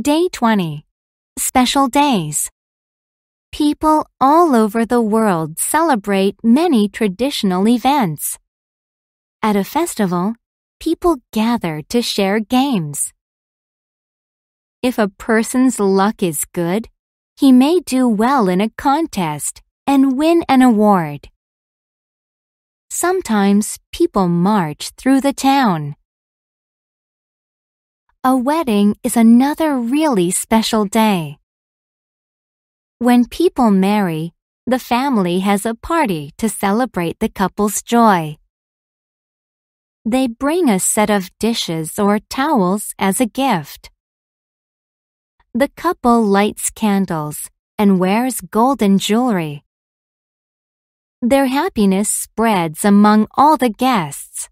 Day 20 Special Days People all over the world celebrate many traditional events. At a festival, people gather to share games. If a person's luck is good, he may do well in a contest and win an award. Sometimes people march through the town. A wedding is another really special day. When people marry, the family has a party to celebrate the couple's joy. They bring a set of dishes or towels as a gift. The couple lights candles and wears golden jewelry. Their happiness spreads among all the guests.